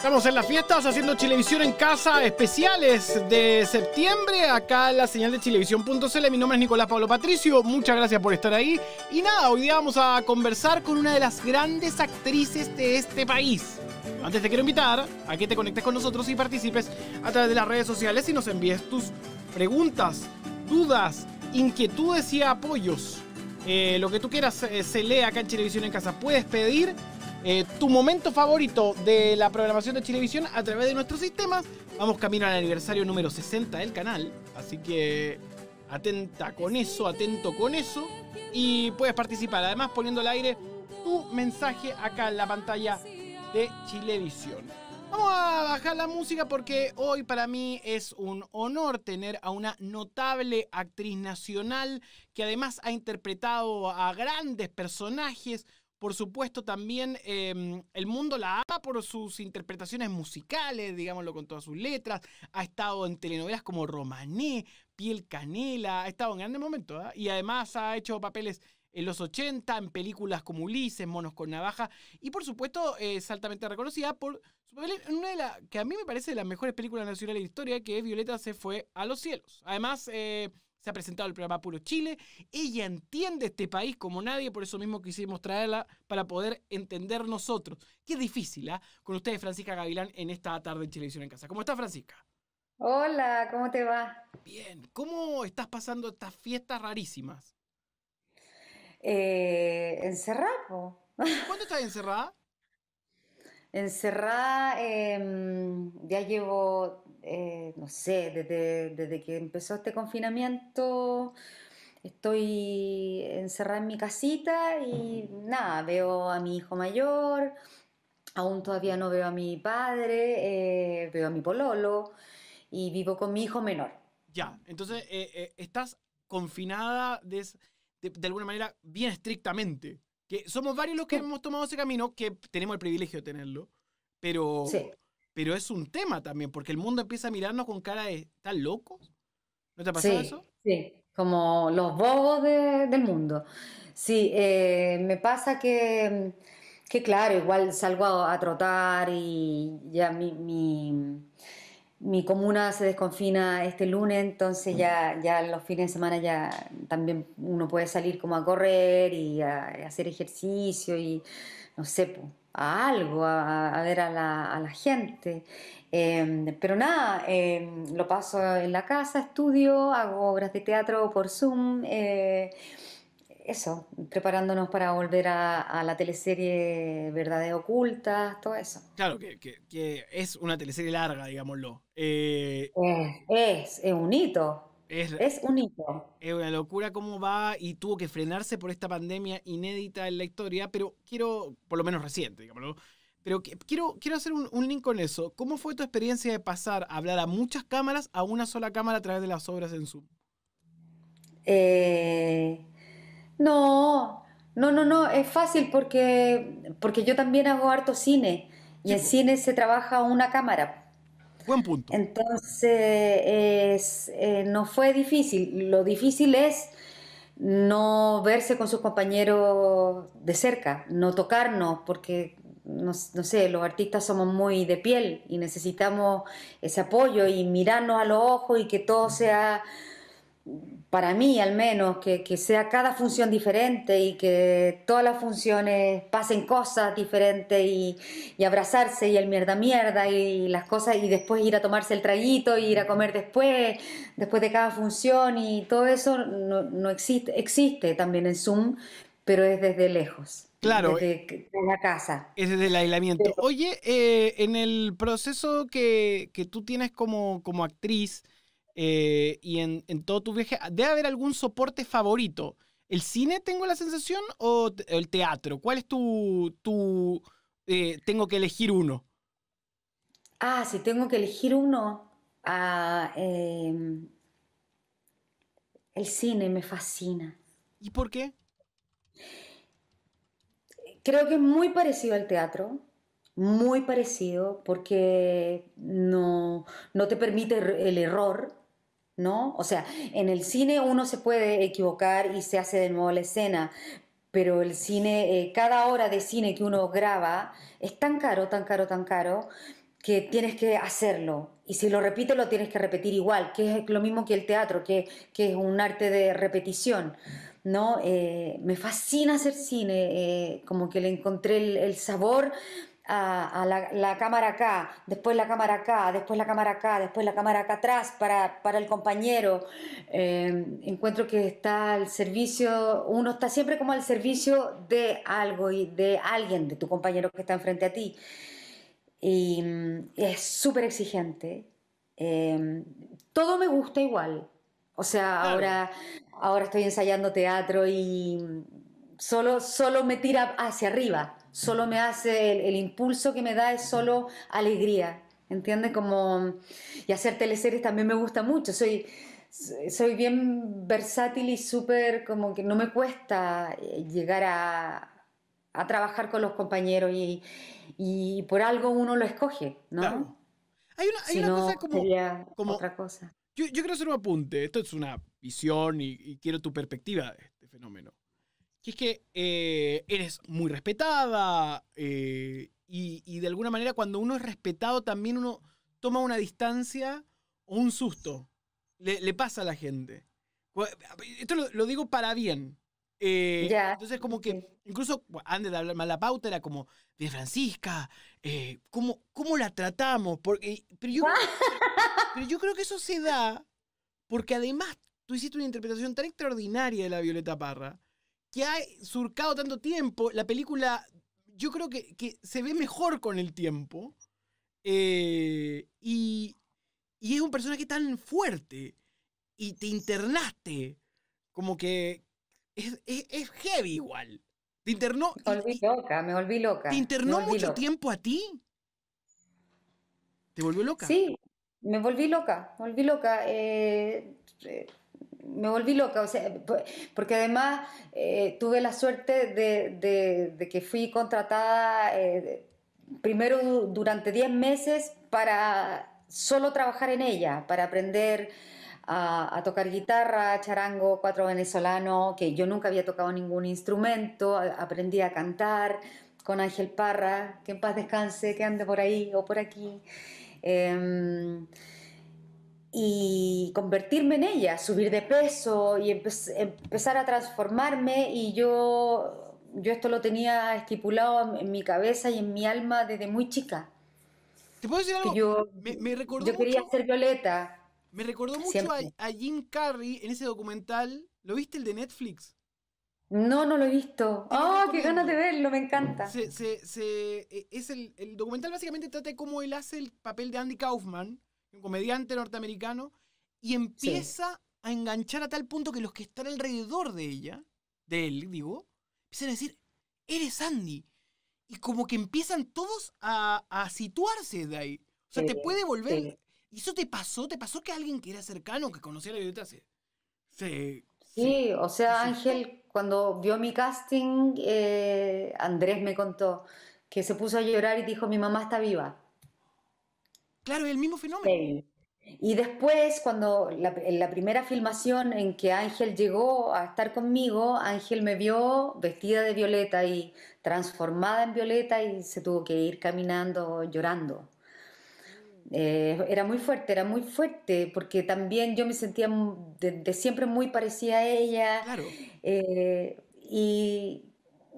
Estamos en las fiestas haciendo televisión en casa, especiales de septiembre, acá en la señal de chilevisión.cl. Mi nombre es Nicolás Pablo Patricio, muchas gracias por estar ahí. Y nada, hoy día vamos a conversar con una de las grandes actrices de este país. Antes te quiero invitar a que te conectes con nosotros y participes a través de las redes sociales y nos envíes tus preguntas, dudas, inquietudes y apoyos. Eh, lo que tú quieras eh, se lee acá en televisión en casa. Puedes pedir eh, tu momento favorito de la programación de Chilevisión a través de nuestros sistemas. Vamos camino al aniversario número 60 del canal, así que atenta con eso, atento con eso. Y puedes participar, además poniendo al aire tu mensaje acá en la pantalla de Chilevisión. Vamos a bajar la música porque hoy para mí es un honor tener a una notable actriz nacional que además ha interpretado a grandes personajes por supuesto, también em, el mundo la ama por sus interpretaciones musicales, digámoslo con todas sus letras. Ha estado en telenovelas como Romané, Piel Canela, ha estado en grandes momentos. ¿ah? Y además ha hecho papeles en los 80, en películas como Ulises, Monos con Navaja, y por supuesto es altamente reconocida por su papel en una de las que a mí me parece de las mejores películas nacionales de historia, que es Violeta se fue a los cielos. Además, eh, se ha presentado el programa Puro Chile. Ella entiende este país como nadie, por eso mismo quisimos traerla para poder entender nosotros. Qué difícil, ¿ah? Con ustedes, Francisca Gavilán, en esta tarde en Televisión en Casa. ¿Cómo está, Francisca? Hola, ¿cómo te va? Bien, ¿cómo estás pasando estas fiestas rarísimas? Eh, encerrado. ¿Cuándo estás encerrada? Encerrada, em, ya llevo eh, no sé, desde, que empezó este confinamiento, estoy encerrada en mi casita y nada, veo a mi hijo mayor, aún todavía no veo a mi padre, eh, veo a mi pololo y vivo con mi hijo menor. Ya, entonces eh, estás confinada de, alguna manera bien estrictamente. Que somos varios los que hemos tomado ese camino, que tenemos el privilegio de tenerlo, pero, pero es un tema también, porque el mundo empieza a mirarnos con cara de, ¿están locos? ¿No te ha pasado eso? Sí, como los bobos de, del mundo. Sí, eh, me pasa que, claro, igual salgo a, trotar y ya mi, mi, mi, comuna se desconfina este lunes, entonces ya, ya los fines de semana ya también uno puede salir como a correr y a, hacer ejercicio y no sé, a algo, a, ver a la, a la gente. Em, pero nada, em, lo paso en la casa, estudio, hago obras de teatro por Zoom. Eh, eso, preparándonos para volver a, la teleserie Verdades Ocultas, todo eso. Claro, que, es una teleserie larga, digámoslo. Eh, es, es, es un hito, es, es un Es una locura cómo va y tuvo que frenarse por esta pandemia inédita en la historia, pero quiero, por lo menos reciente, digámoslo, pero quiero, quiero hacer un, link con eso. ¿Cómo fue tu experiencia de pasar a hablar a muchas cámaras a una sola cámara a través de las obras en Zoom? Eh, no, no, no, no, es fácil porque, porque yo también hago harto cine y en cine se trabaja una cámara punto. Entonces, eh, no fue difícil. Lo difícil es no verse con sus compañeros de cerca, no tocarnos, porque, no, sé, los artistas somos muy de piel y necesitamos ese apoyo y mirarnos a los ojos y que todo sea para mí al menos, que, que, sea cada función diferente y que todas las funciones pasen cosas diferentes y, y, abrazarse y el mierda mierda y las cosas y después ir a tomarse el traguito y ir a comer después, después de cada función y todo eso no, no existe, existe también en Zoom, pero es desde lejos. Claro. Desde, eh, la casa. Es desde el aislamiento. Oye, eh, en el proceso que, que, tú tienes como, como actriz, eh, y en, todo tu viaje, debe haber algún soporte favorito. ¿El cine tengo la sensación o el teatro? ¿Cuál es tu... tu eh, tengo que elegir uno? Ah, si tengo que elegir uno, ah, em, el cine me fascina. ¿Y por qué? Creo que es muy parecido al teatro, muy parecido, porque no, no te permite el error, ¿no? O sea, en el cine uno se puede equivocar y se hace de nuevo la escena, pero el cine, eh, cada hora de cine que uno graba es tan caro, tan caro, tan caro, que tienes que hacerlo. Y si lo repites, lo tienes que repetir igual, que es lo mismo que el teatro, que, es un arte de repetición. ¿no? Eh, me fascina hacer cine, eh, como que le encontré el sabor a, la, cámara acá, después la cámara acá, después la cámara acá, después la cámara acá atrás para, para el compañero. Em, encuentro que está al servicio, uno está siempre como al servicio de algo y de alguien, de tu compañero que está enfrente a ti. Y mm, es súper exigente. Em, todo me gusta igual. O sea, ahora, ahora estoy ensayando teatro y solo, solo me tira hacia arriba solo me hace, el, impulso que me da es solo alegría, ¿entiendes? Como, y hacer teleseries también me gusta mucho, soy, soy bien versátil y súper, como que no me cuesta eh, llegar a, a trabajar con los compañeros y, y, por algo uno lo escoge, ¿no? Hay una, hay una cosa como, como, otra cosa. Yo, quiero hacer un apunte, esto es una visión y quiero tu perspectiva de este fenómeno que es que eh, eres muy respetada eh, y, y, de alguna manera cuando uno es respetado también uno toma una distancia o un susto. Le, le pasa a la gente. Esto lo, digo para bien. Eh, entonces como que incluso antes de hablar la pauta era como, de Francisca, ¿cómo, ¿cómo, la tratamos? Porque, pero, yo, pero yo creo que eso se da porque además tú hiciste una interpretación tan extraordinaria de la Violeta Parra que ha surcado tanto tiempo, la película yo creo que, se ve mejor con el tiempo. Eh, y, y, es un personaje tan fuerte. Y te internaste. Como que es, heavy igual. Te internó. Me volví loca, me volví loca. ¿Te internó mucho tiempo a ti? ¿Te volvió loca? Sí, me volví loca, me volví loca. Eh, eh, me volví loca, o sea, porque además eh, tuve la suerte de, que fui contratada eh, primero durante 10 meses para solo trabajar en ella, para aprender a, tocar guitarra, charango, cuatro venezolano, que yo nunca había tocado ningún instrumento, aprendí a cantar con Ángel Parra, que en paz descanse, que ande por ahí o por aquí. Em, y convertirme en ella, subir de peso y empezar a transformarme y yo, yo esto lo tenía estipulado en, mi cabeza y en mi alma desde muy chica. ¿Te puedo decir algo? yo, me, recordó quería ser Violeta. Me recordó mucho a, Jim Carrey en ese documental. ¿Lo viste el de Netflix? No, no lo he visto. ah qué ganas de verlo! Me encanta. E, es el, el documental básicamente trata de cómo él hace el papel de Andy Kaufman un comediante norteamericano, y empieza a enganchar a tal punto que los que están alrededor de ella, de él, digo, empiezan a decir, eres Andy. Y como que empiezan todos a, situarse de ahí. O sea, te puede volver... ¿Y eso te pasó? ¿Te pasó que alguien que era cercano, que conocía a la biblioteca, se, Sí, o sea, Ángel, cuando vio mi casting, eh, Andrés me contó que se puso a llorar y dijo, mi mamá está viva. Claro, el mismo fenómeno. Y después, cuando la, en la primera filmación en que Ángel llegó a estar conmigo, Ángel me vio vestida de violeta y transformada en violeta y se tuvo que ir caminando llorando. Mm. Eh, era muy fuerte, era muy fuerte, porque también yo me sentía de, siempre muy parecida a ella. Eh, y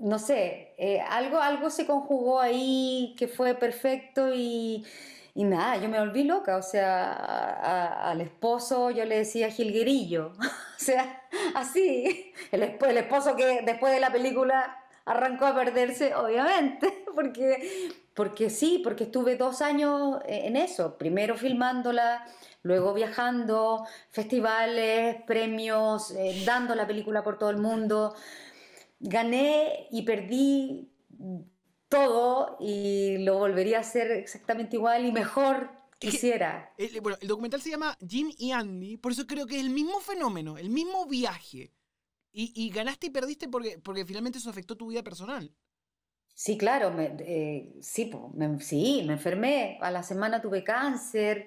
no sé, eh, algo, algo se conjugó ahí que fue perfecto y y nada, yo me volví loca, o sea, al esposo yo le decía gilguerillo o sea, así, el, el esposo que después de la película arrancó a perderse, obviamente, porque, porque sí, porque estuve dos años e-, en eso, primero filmándola, luego viajando, festivales, premios, eh, dando la película por todo el mundo. Gané y perdí todo y lo volvería a hacer exactamente igual y mejor quisiera. bueno, el documental se llama Jim y Andy, por eso creo que es el mismo fenómeno, el mismo viaje. Y, ganaste y perdiste porque, finalmente eso afectó tu vida personal. Sí, claro, eh, sí, me, enfermé. A la semana tuve cáncer,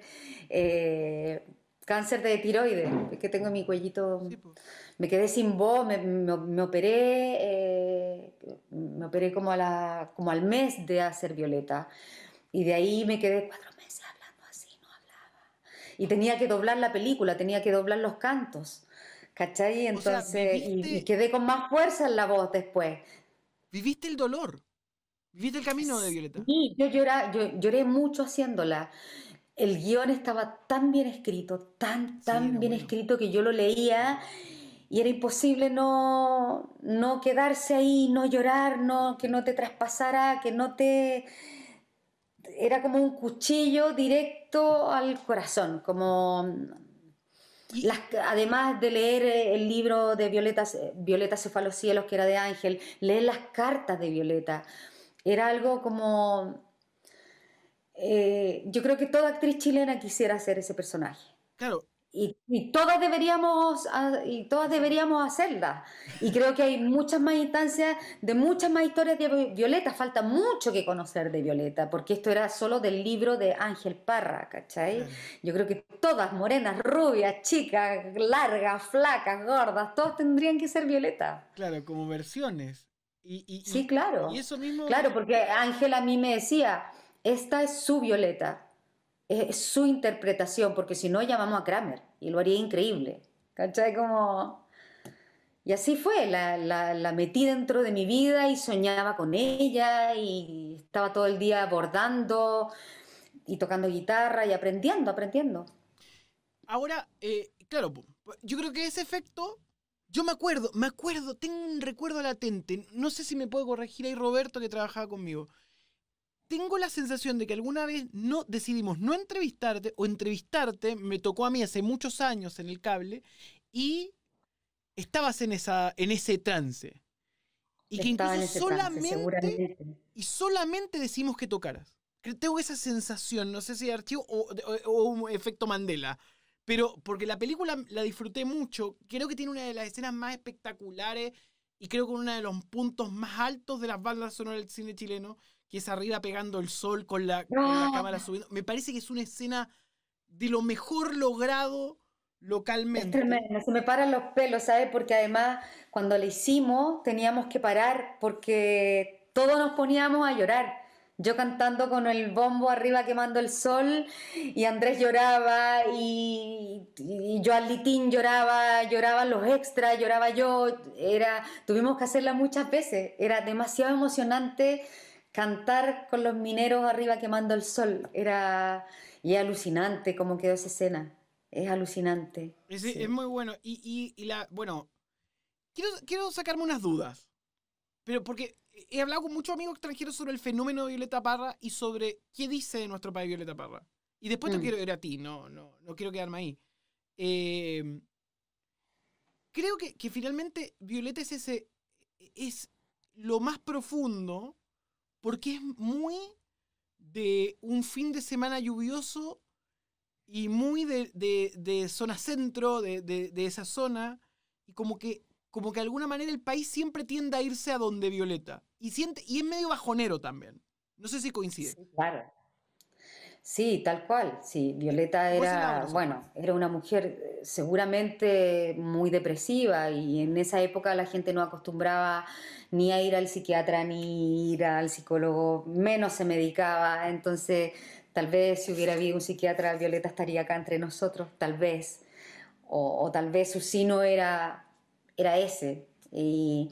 eh, cáncer de tiroides, que tengo en mi cuellito. me quedé sin voz, me, operé. Eh, me operé como, a la, como al mes de hacer Violeta. Y de ahí me quedé cuatro meses hablando así, no hablaba. Y tenía que doblar la película, tenía que doblar los cantos. ¿Cachai? Entonces, y, quedé con más fuerza en la voz después. Viviste el dolor, viviste el camino de Violeta. Sí, yo, yo lloré mucho haciéndola. El guión estaba tan bien escrito, tan, tan bien escrito que yo lo leía y era imposible no, quedarse ahí, no llorar, no, que no te traspasara, que no te... Era como un cuchillo directo al corazón, como... además de leer el libro de Violeta, Violeta cielos, que era de Ángel, leer las cartas de Violeta, era algo como... Eh, yo creo que toda actriz chilena quisiera ser ese personaje. Claro, y, todas deberíamos y todas deberíamos hacerlas. Y creo que hay muchas más instancias de muchas más historias de Violeta. Falta mucho que conocer de Violeta, porque esto era solo del libro de Ángel Parra, ¿cachai? Yo creo que todas, morenas, rubias, chicas, largas, flacas, gordas, todas tendrían que ser Violeta. Claro, como versiones. sí, claro. Y eso mismo. Claro, porque Ángel a mí me decía, esta es su Violeta es su interpretación, porque si no llamamos a Kramer y lo haría increíble. ¿Cachai? Como... Y así fue, la, la, metí dentro de mi vida y soñaba con ella y estaba todo el día bordando y tocando guitarra y aprendiendo, aprendiendo. Ahora, eh, claro, yo creo que ese efecto, yo me acuerdo, me acuerdo, tengo un recuerdo latente, no sé si me puedo corregir ahí Roberto que trabajaba conmigo, tengo la sensación de que alguna vez no decidimos no entrevistarte o entrevistarte, me tocó a mí hace muchos años en el cable, y estabas en, esa, en ese trance. Y que incluso solamente, y solamente decimos que tocaras. Tengo esa sensación, no sé si de archivo o, efecto Mandela. Pero porque la película la disfruté mucho, creo que tiene una de las escenas más espectaculares y creo que uno de los puntos más altos de las bandas sonoras del cine chileno que es arriba pegando el sol con la, cámara subiendo. Me parece que es una escena de lo mejor logrado localmente. Es tremendo, se me paran los pelos, ¿sabes? Porque además cuando la hicimos teníamos que parar porque todos nos poníamos a llorar. Yo cantando con el bombo arriba quemando el sol y Andrés lloraba y, y yo al litín lloraba, lloraban los extras, lloraba yo, era, tuvimos que hacerla muchas veces, era demasiado emocionante cantar con los mineros arriba quemando el sol. Era y alucinante cómo quedó esa escena. Es alucinante. Es, muy bueno. Y, y, la. Bueno. Quiero, sacarme unas dudas. Pero porque he hablado con muchos amigos extranjeros sobre el fenómeno de Violeta Parra y sobre qué dice de nuestro país Violeta Parra. Y después te mm. quiero ir a ti, no, no, no quiero quedarme ahí. Em, creo que, que finalmente Violeta es ese. es lo más profundo porque es muy de un fin de semana lluvioso y muy de, de, zona centro, de, de, esa zona, y como que, como que de alguna manera el país siempre tiende a irse a donde Violeta. Y, siente, y es medio bajonero también. No sé si coincide. claro. Sí, tal cual. Sí, Violeta era, bueno, era una mujer eh, seguramente muy depresiva y en esa época la gente no acostumbraba ni a ir al psiquiatra ni ir al psicólogo, menos se medicaba. Entonces, tal vez si hubiera habido un psiquiatra, Violeta estaría acá entre nosotros, tal vez. O, tal vez su sino era, era ese. Y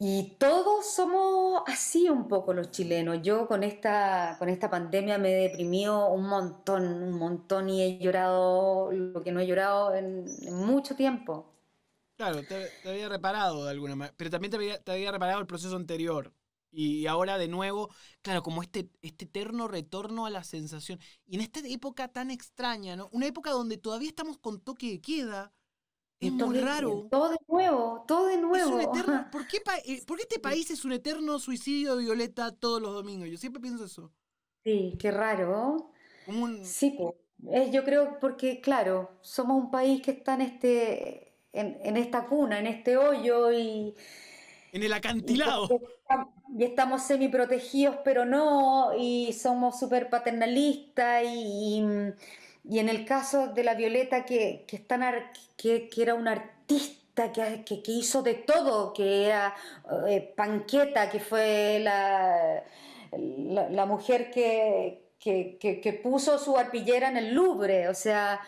y todos somos así un poco los chilenos. Yo con esta, con esta pandemia me he deprimido un montón, un montón y he llorado lo que no he llorado en, mucho tiempo. Claro, te, había reparado de alguna manera, pero también te había, te había, reparado el proceso anterior. Y ahora de nuevo, claro, como este, este eterno retorno a la sensación. Y en esta época tan extraña, ¿no? Una época donde todavía estamos con toque de queda, es muy raro. Todo de nuevo, todo de nuevo. Eh, ¿por, qué este país es un eterno suicidio de Violeta todos los domingos? Yo siempre pienso eso. Sí, qué raro. Sí, pues, yo creo porque, claro, somos un país que está en, este, en, esta cuna, en este hoyo y... En el acantilado. Y, estamos semi protegidos, pero no, y somos súper paternalistas y mm, y en el caso de la Violeta, que, que, que, era una artista, que, hizo de todo, que era eh, panqueta, que fue la, la, mujer que, puso su arpillera en el Louvre, o sea,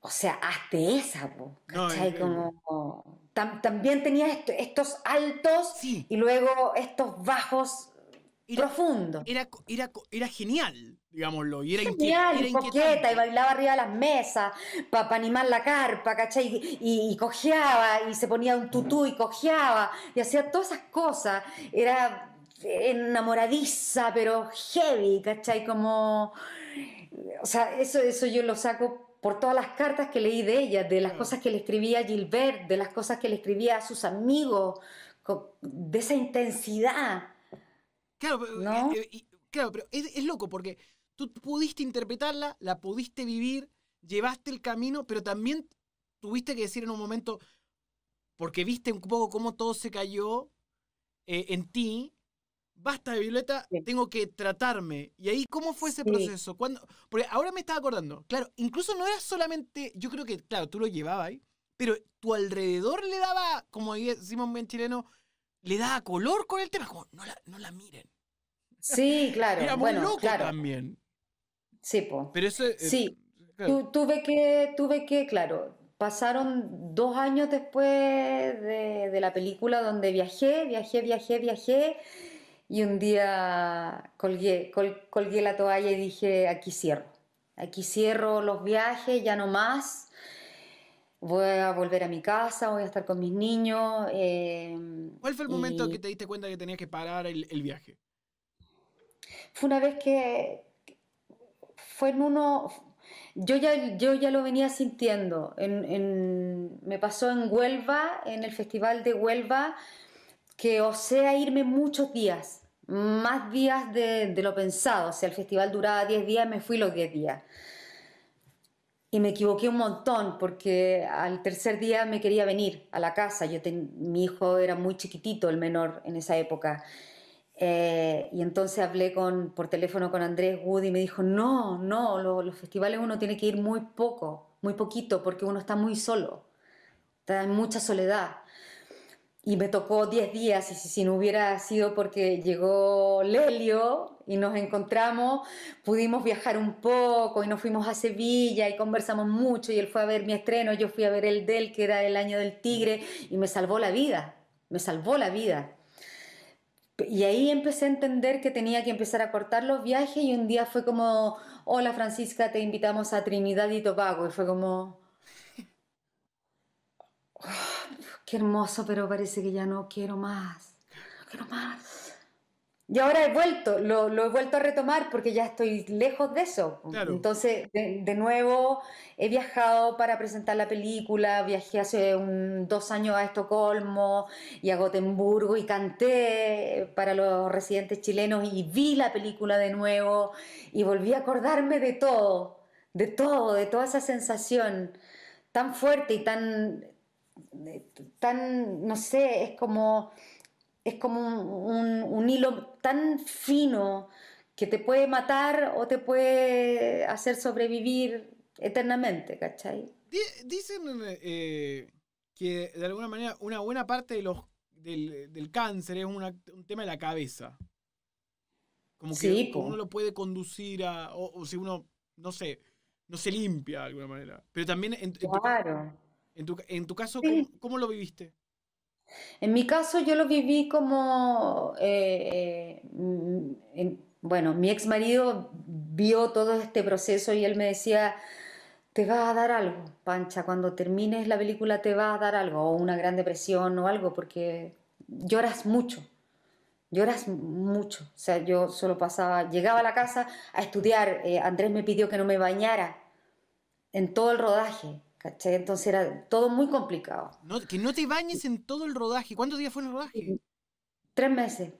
o sea hasta esa, también tenía estos altos y luego estos bajos era, profundo. Era, era, genial, digámoslo. Y era genial, y coqueta, y bailaba arriba de las mesas para animar la carpa, ¿cachai? Y, y, y, cojeaba, y se ponía un tutú y cojeaba, y hacía todas esas cosas. Era enamoradiza, pero heavy, ¿cachai? Como... O sea, eso, eso yo lo saco por todas las cartas que leí de ella, de las mm. cosas que le escribía Gilbert, de las cosas que le escribía a sus amigos, de esa intensidad. Claro, pero eh, eh, es, loco porque tú pudiste interpretarla, la pudiste vivir, llevaste el camino, pero también tuviste que decir en un momento, porque viste un poco cómo todo se cayó eh, en ti, basta de Violeta, tengo que tratarme. ¿Y ahí cómo fue ese proceso? Porque ahora me estaba acordando, claro, incluso no era solamente, yo creo que, claro, tú lo llevabas ahí, pero tu alrededor le daba, como decimos en chileno, le da color con el tema, no la, miren. Sí, claro. bueno, también. Sí, po. Pero eso, eh, sí. tuve, que, tuve que, claro, pasaron dos años después de, la película donde viajé, viajé, viajé, viajé. Y un día colgué, colgué la toalla y dije, aquí cierro. Aquí cierro los viajes, ya no más voy a volver a mi casa, voy a estar con mis niños. Eh, ¿Cuál fue el momento que te diste cuenta que tenías que parar el, viaje? Fue una vez que fue en uno, yo ya, yo ya lo venía sintiendo. me pasó en Huelva, en el Festival de Huelva, que osé irme muchos días, más días de, lo pensado. O sea, el festival duraba 10 días, me fui los 10 días y me equivoqué un montón porque al tercer día me quería venir a la casa. Yo mi hijo era muy chiquitito, el menor, en esa época. Eh, y entonces hablé con, por teléfono con Andrés Wood y me dijo, no, no, los festivales uno tiene que ir muy poco, muy poquito, porque uno está muy solo, está en mucha soledad y me tocó 10 días y si, no hubiera sido porque llegó Lelio y nos encontramos, pudimos viajar un poco y nos fuimos a Sevilla y conversamos mucho y él fue a ver mi estreno, yo fui a ver el del que era el año del tigre y me salvó la vida, me salvó la vida. Y ahí empecé a entender que tenía que empezar a cortar los viajes y un día fue como, hola Francisca, te invitamos a Trinidad y Tobago y fue como... qué hermoso, pero parece que ya no quiero más, no quiero más. Y ahora he vuelto, lo, he vuelto a retomar porque ya estoy lejos de eso. Entonces, de, nuevo, he viajado para presentar la película, viajé hace un, dos años a Estocolmo y a Gotemburgo y canté para los residentes chilenos y vi la película de nuevo y volví a acordarme de todo, de todo, de toda esa sensación tan fuerte y tan tan, no sé, es como, es como un, hilo tan fino que te puede matar o te puede hacer sobrevivir eternamente, ¿cachai? Dicen eh, que de alguna manera una buena parte de los, del, cáncer es un tema de la cabeza. Como que uno lo puede conducir a. O, si uno, no sé, no se limpia de alguna manera. Pero también. claro. En tu, caso, ¿cómo, lo viviste? En mi caso, yo lo viví como. Eh, mm, bueno, mi ex marido vio todo este proceso y él me decía te va a dar algo, Pancha, cuando termines la película te va a dar algo, o una gran depresión o algo, porque lloras mucho, lloras mucho. O sea, yo solo pasaba, llegaba a la casa a estudiar, eh, Andrés me pidió que no me bañara en todo el rodaje, entonces era todo muy complicado. que no te bañes en todo el rodaje. ¿Cuántos días fue el rodaje? Tres meses.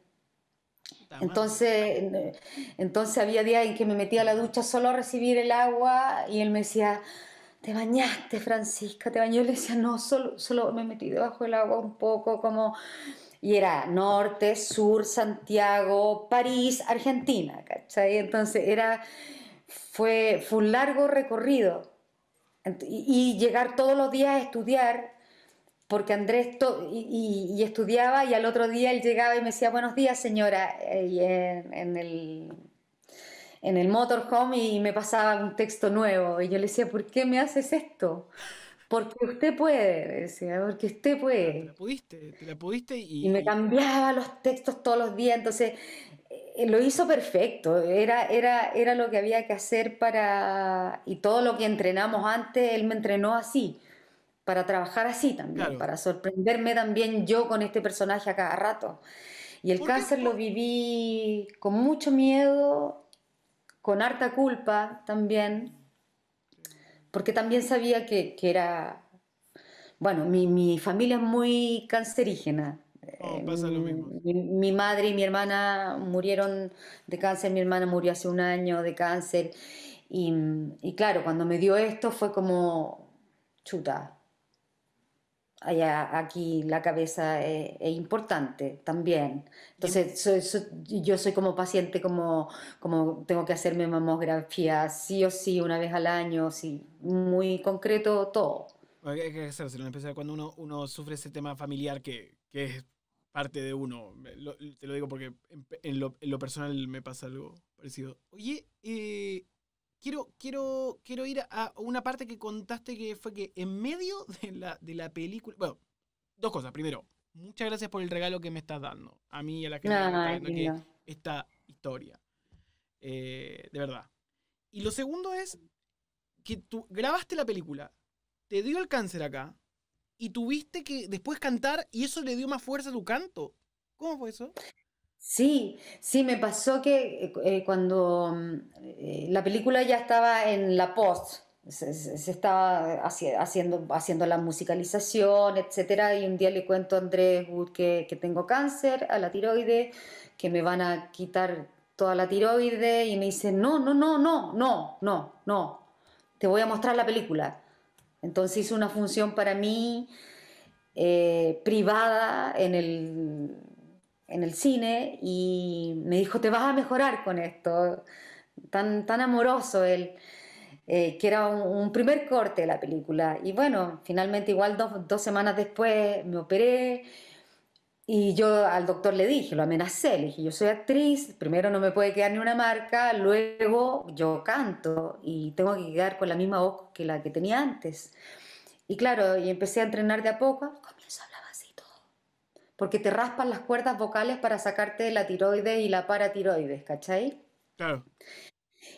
Entonces, entonces había días en que me metía a la ducha solo a recibir el agua y él me decía, te bañaste, Francisca, te bañó. Yo le decía, no, solo, solo me metí debajo del agua un poco, como... Y era norte, sur, Santiago, París, Argentina, Entonces era, fue, fue un largo recorrido y llegar todos los días a estudiar, porque Andrés y, estudiaba y al otro día él llegaba y me decía, buenos días señora, eh, en, en, el, en el motorhome y me pasaba un texto nuevo y yo le decía, ¿por qué me haces esto? Porque usted puede, decía, porque usted puede. pudiste, pudiste y... Y me cambiaba los textos todos los días, entonces eh, lo hizo perfecto, era, era, lo que había que hacer para... Y todo lo que entrenamos antes, él me entrenó así, para trabajar así también, para sorprenderme también yo con este personaje a cada rato. Y el cáncer lo viví con mucho miedo, con harta culpa también, porque también sabía que, era... Bueno, mi, mi familia es muy cancerígena, Oh, eh, mi, madre y mi hermana murieron de cáncer, mi hermana murió hace un año de cáncer. Y, claro, cuando me dio esto fue como, chuta, allá, aquí la cabeza eh, es, importante también. Entonces yo soy como paciente, como, como tengo que hacerme mamografía sí o sí una vez al año, sí, muy concreto todo. Hay que hacerse, cuando uno, sufre ese tema familiar que es parte de uno. te lo digo porque en, lo, personal me pasa algo parecido. Oye, eh, quiero, quiero, quiero ir a una parte que contaste que fue que en medio de la, película. Bueno, dos cosas. Primero, muchas gracias por el regalo que me estás dando. A mí y a la gente que está viendo esta historia. Eh, de verdad. Y lo segundo es que tú grabaste la película, te dio el cáncer acá, y tuviste que después cantar y eso le dio más fuerza a tu canto. ¿Cómo fue eso? Sí, sí, me pasó que eh, eh, cuando mm, eh, la película ya estaba en la post, se, estaba haciendo, haciendo la musicalización, etcétera, y un día le cuento a Andrés Wood que, que tengo cáncer a la tiroide, que me van a quitar toda la tiroide, y me dice, no, no, no, no, no, no, no, te voy a mostrar la película. Entonces hizo una función para mí eh, privada en el, en el cine y me dijo, te vas a mejorar con esto. Tan, tan amoroso él, eh, que era un, primer corte de la película. Y bueno, finalmente igual dos semanas después me operé y yo al doctor le dije, lo amenacé, le dije, yo soy actriz, primero no me puede quedar ni una marca, luego yo canto y tengo que quedar con la misma voz que la que tenía antes. Y claro, y empecé a entrenar de a poco, Comienzo a hablar así todo, porque te raspan las cuerdas vocales para sacarte la tiroides y la paratiroides, ¿cachai? Claro.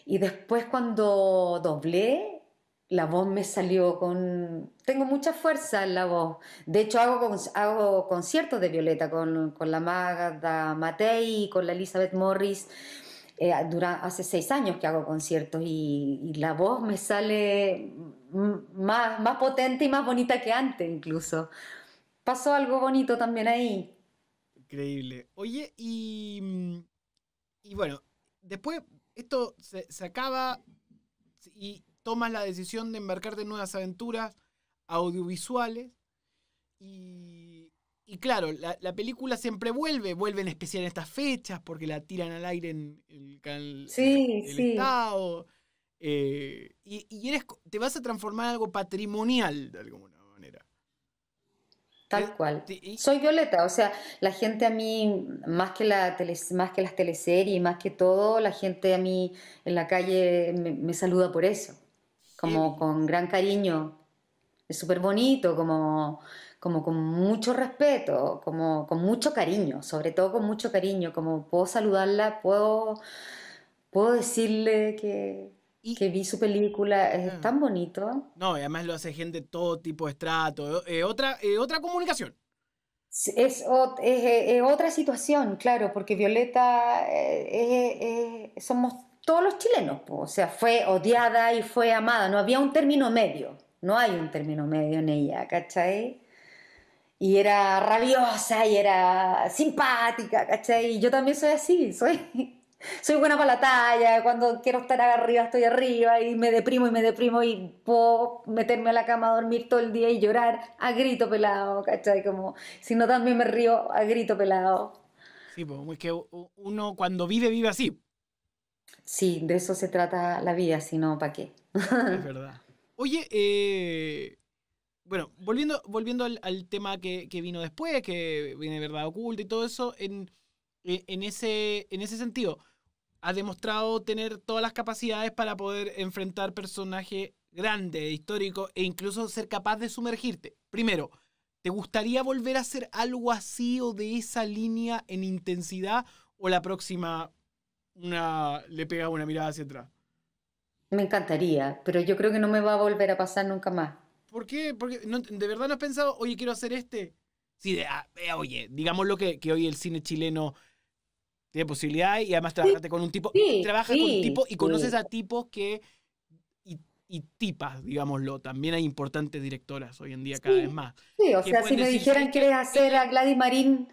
Y después cuando doblé, la voz me salió con... Tengo mucha fuerza en la voz. De hecho, hago, hago conciertos de Violeta con, la Magda Matei y con la Elizabeth Morris. Eh, dura, hace seis años que hago conciertos y, la voz me sale más, más potente y más bonita que antes incluso. Pasó algo bonito también ahí. Increíble. Oye, y, mm, y bueno, después esto se, se acaba y, tomas la decisión de embarcarte en nuevas aventuras audiovisuales. Y, claro, la, película siempre vuelve, vuelve en especial en estas fechas porque la tiran al aire en el, canal sí, sí. Eh, y, eres, te vas a transformar en algo patrimonial de alguna manera. Tal eh, cual. Soy Violeta, o sea, la gente a mí, más que, la más que las teleseries, más que todo, la gente a mí en la calle me saluda por eso como con gran cariño. Es súper bonito, como, como con mucho respeto, como con mucho cariño, sobre todo con mucho cariño, como puedo saludarla, puedo, puedo decirle que, que vi su película, es mm. tan bonito. No, y además lo hace gente de todo tipo de estrato, eh, eh, otra, eh, otra comunicación. Es, es, otra situación, claro, porque Violeta somos todos los chilenos, o sea, fue odiada y fue amada, no había un término medio, no hay un término medio en ella, ¿cachai? Y era rabiosa y era simpática, ¿cachai? Y yo también soy así, soy, soy buena para la talla, cuando quiero estar arriba estoy arriba y me deprimo y me deprimo y puedo meterme a la cama a dormir todo el día y llorar a grito pelado, ¿cachai? Como, si no también me río a grito pelado. Sí, pues, es que uno cuando vive, vive así. Sí, de eso se trata la vida, si no, ¿para qué? Es verdad. Oye, eh, bueno, volviendo, volviendo al, tema que, vino después, que viene verdad oculta y todo eso, e, en, ese, en ese sentido, has demostrado tener todas las capacidades para poder enfrentar personajes grandes, históricos e incluso ser capaz de sumergirte. Primero, ¿te gustaría volver a hacer algo así o de esa línea en intensidad o la próxima una, le pega una mirada hacia atrás. Me encantaría, pero yo creo que no me va a volver a pasar nunca más. ¿Por qué? Porque de verdad no has pensado, oye, quiero hacer este. Sí, ah, eh, oye, digámoslo que, que hoy el cine chileno tiene posibilidades y además trabajaste con un tipo, trabajas con un tipo y conoces a tipos que y, tipas, digámoslo, también hay importantes directoras hoy en día cada vez más. Sí, o sea, si me dijeran quieres hacer a eh, Gladys Marín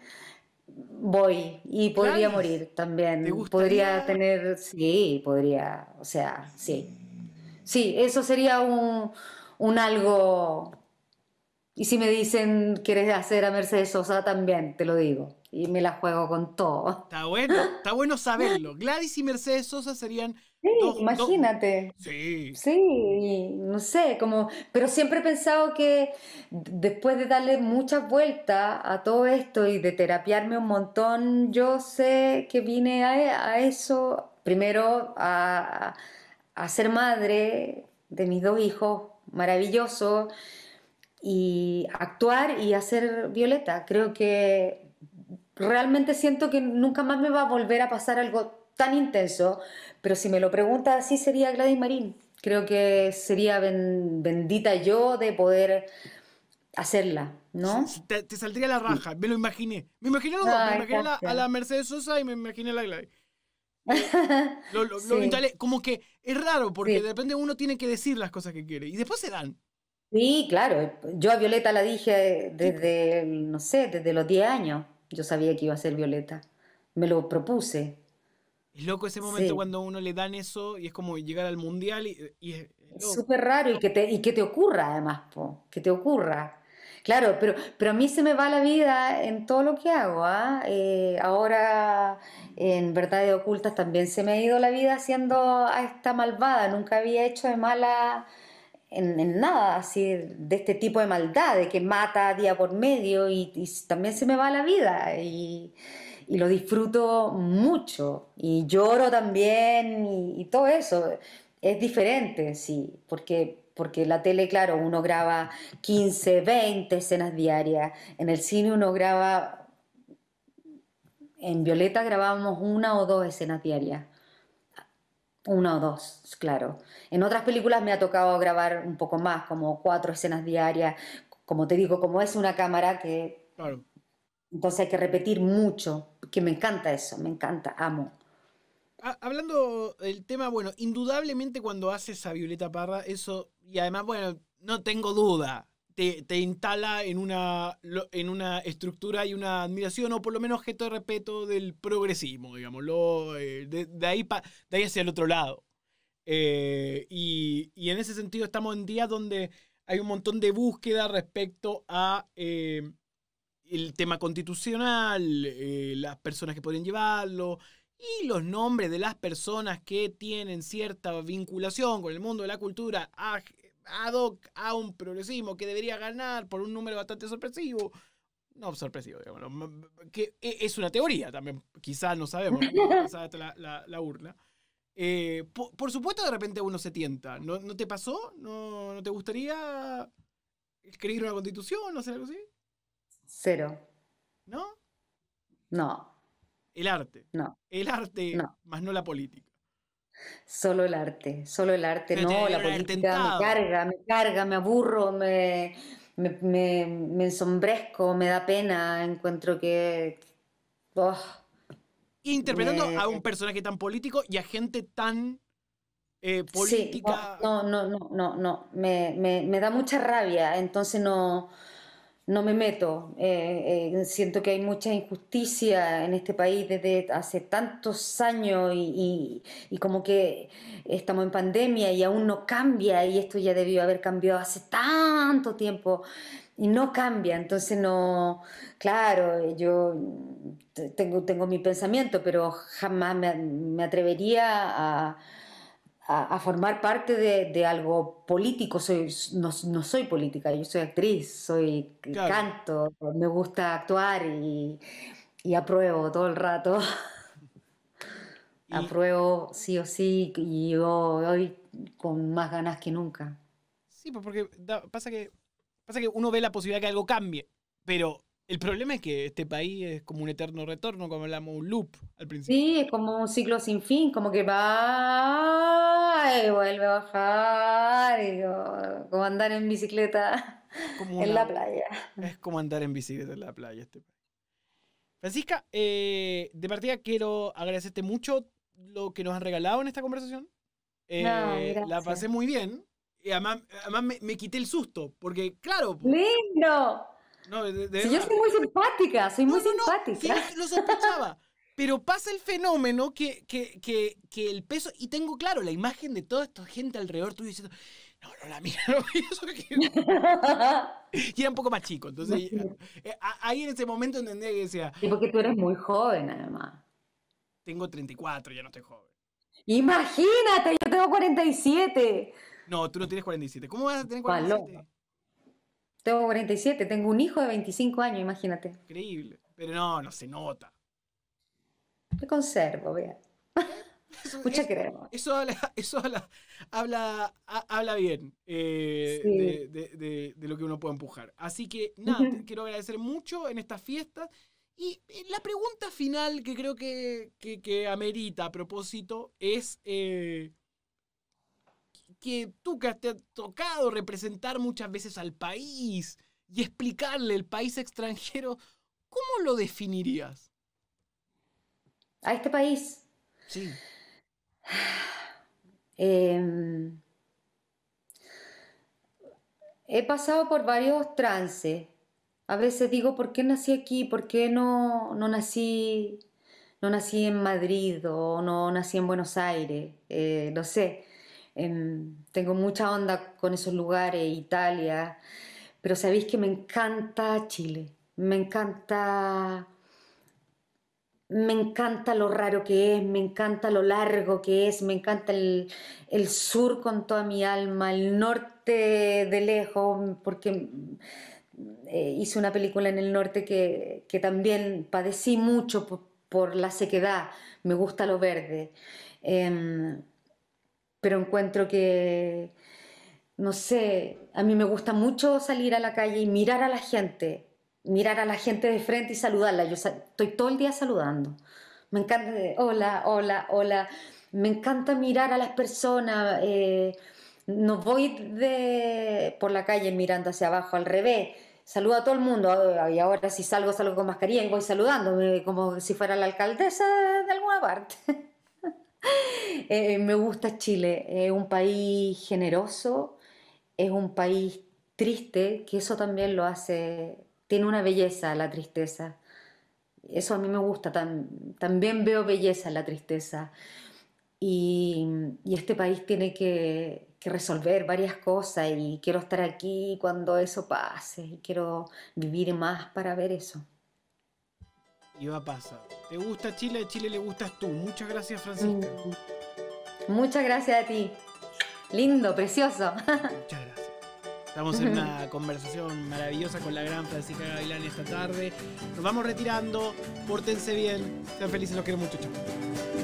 voy y podría morir también. Podría tener, sí, podría, o sea, sí. Sí, eso sería un, un algo. Y si me dicen, ¿quieres hacer a Mercedes Sosa? También te lo digo. Y me la juego con todo. Está bueno, está bueno saberlo. Gladys y Mercedes Sosa serían Sí, imagínate. Sí. Sí, no sé, como, pero siempre he pensado que después de darle muchas vueltas a todo esto y de terapiarme un montón, yo sé que vine a, eso, primero a, a, ser madre de mis dos hijos, maravilloso, y actuar y hacer Violeta. Creo que realmente siento que nunca más me va a volver a pasar algo tan intenso pero si me lo pregunta, sí sería Gladys Marín. Creo que sería bendita yo de poder hacerla, ¿no? Te, saldría la raja, me lo imaginé. Me imaginé, imaginé a la Mercedes Sosa y me imaginé a la Gladys. como que es raro porque depende, de repente uno tiene que decir las cosas que quiere y después se dan. Sí, claro. Yo a Violeta la dije desde, no sé, desde los 10 años. Yo sabía que iba a ser Violeta. Me lo propuse. Es loco ese momento cuando uno le dan eso y es como llegar al mundial y, es súper raro y que te y que te ocurra además, po, que te ocurra. Claro, pero, pero a mí se me va la vida en todo lo que hago. ¿ah? Eh, ahora en de Ocultas también se me ha ido la vida haciendo a esta malvada. Nunca había hecho de mala en, nada así de este tipo de maldad, de que mata día por medio y, y también se me va la vida. Y, y lo disfruto mucho y lloro también y, todo eso. Es diferente, sí, porque porque la tele, claro, uno graba 15, 20 escenas diarias, en el cine uno graba, en Violeta grabábamos una o dos escenas diarias, una o dos, claro. En otras películas me ha tocado grabar un poco más, como cuatro escenas diarias, como te digo, como es una cámara que... Entonces hay que repetir mucho, que me encanta eso, me encanta, amo. Hablando del tema, bueno, indudablemente cuando haces a Violeta Parra, eso, y además, bueno, no tengo duda, te, te, instala en una, en una estructura y una admiración, o por lo menos objeto de respeto del progresismo, digámoslo, eh, de, ahí, pa, de ahí hacia el otro lado. Eh, y, y, en ese sentido estamos en días donde hay un montón de búsqueda respecto a eh, el tema constitucional, eh, las personas que podrían llevarlo y los nombres de las personas que tienen cierta vinculación con el mundo de la cultura a, ad hoc a un progresismo que debería ganar por un número bastante sorpresivo. No sorpresivo, digamos, que e, es una teoría también, quizás no sabemos, la, la, la urna. Eh, por, supuesto, de repente uno se tienta. ¿No, no te pasó? ¿No, ¿No te gustaría escribir una constitución o hacer algo así? Cero. ¿No? No. El arte. No. El arte, no. más no la política. Solo el arte, solo el arte, no, la política me carga, me carga, me aburro, me, me, me, ensombrezco, me da pena, encuentro que... Oh, Interpretando a un personaje tan político y a gente tan eh, política... Sí, no, no, no, no, no, me da mucha rabia, entonces no no me meto. Eh, eh, siento que hay mucha injusticia en este país desde hace tantos años y, como que estamos en pandemia y aún no cambia y esto ya debió haber cambiado hace tanto tiempo y no cambia. Entonces no, claro, yo tengo, tengo mi pensamiento, pero jamás me, me atrevería a a, formar parte de, algo político. Soy, no, soy política, yo soy actriz, soy canto, me gusta actuar y, apruebo todo el rato. Apruebo sí o sí y yo hoy con más ganas que nunca. Sí, pues porque pasa, que, pasa que uno ve la posibilidad de que algo cambie, pero el problema es que este país es como un eterno retorno, como hablamos, un loop al principio. Sí, es como un ciclo sin fin, como que va y vuelve a bajar, y como, andar en bicicleta en la playa. Es como andar en bicicleta en la playa este país. Francisca, eh, de partida quiero agradecerte mucho lo que nos han regalado en esta conversación. Eh, la pasé muy bien. Y además, me, me, quité el susto, porque claro. ¡Lindo! yo soy muy simpática, soy muy simpática. lo sospechaba. Pero pasa el fenómeno que, que, el peso, y tengo claro la imagen de toda esta gente alrededor tú diciendo, no, no, la mira, no, eso y era un poco más chico, entonces eh, ahí en ese momento entendía que decía... Y porque tú eres muy joven además. Tengo 34, ya no estoy joven. Imagínate, yo tengo 47. No, tú no tienes 47. ¿Cómo vas a tener 47? Tengo 47, tengo un hijo de 25 años, imagínate. Increíble. Pero no, no se nota. Me conservo, vea. Mucha crema. Eso habla, habla, bien eh, de, lo que uno puede empujar. Así que nada, quiero agradecer mucho en esta fiesta. Y eh, la pregunta final que creo que, amerita a propósito es eh, que tú que te ha tocado representar muchas veces al país y explicarle el país extranjero, ¿cómo lo definirías? A este país. Sí. Em, he pasado por varios trances. A veces digo, ¿por qué nací aquí? ¿Por qué no, no nací no nací en Madrid o no nací en Buenos Aires? Eh, no sé tengo mucha onda con esos lugares, Italia, pero sabéis que me encanta Chile, me encanta... Me encanta lo raro que es, me encanta lo largo que es, me encanta el, sur con toda mi alma, el norte de lejos, porque eh, hice una película en el norte que, también padecí mucho por, la sequedad, me gusta lo verde. Em, pero encuentro que, no sé, a mí me gusta mucho salir a la calle y mirar a la gente, mirar a la gente de frente y saludarla. Yo estoy todo el día saludando. Me encanta, eh, hola, hola, hola. Me encanta mirar a las personas. Eh, no voy por la calle mirando hacia abajo, al revés. Saludo a todo el mundo. Ah, y ahora si salgo, salgo con mascarilla y voy saludándome como si fuera la alcaldesa de alguna parte. Eh, me gusta Chile, es un país generoso, es un país triste, que eso también lo hace, tiene una belleza la tristeza. Eso a mí me gusta, también veo belleza en la tristeza. Y, este país tiene que, resolver varias cosas y quiero estar aquí cuando eso pase y quiero vivir más para ver eso y va a pasar. ¿Te gusta Chile? A Chile le gustas tú. Muchas gracias, Francisca. Mm. Muchas gracias a ti. Lindo, precioso. Muchas gracias. Estamos en una conversación maravillosa con la gran Francisca Gavilán esta tarde. Nos vamos retirando. Pórtense bien. Sean felices. Los quiero mucho. Chao.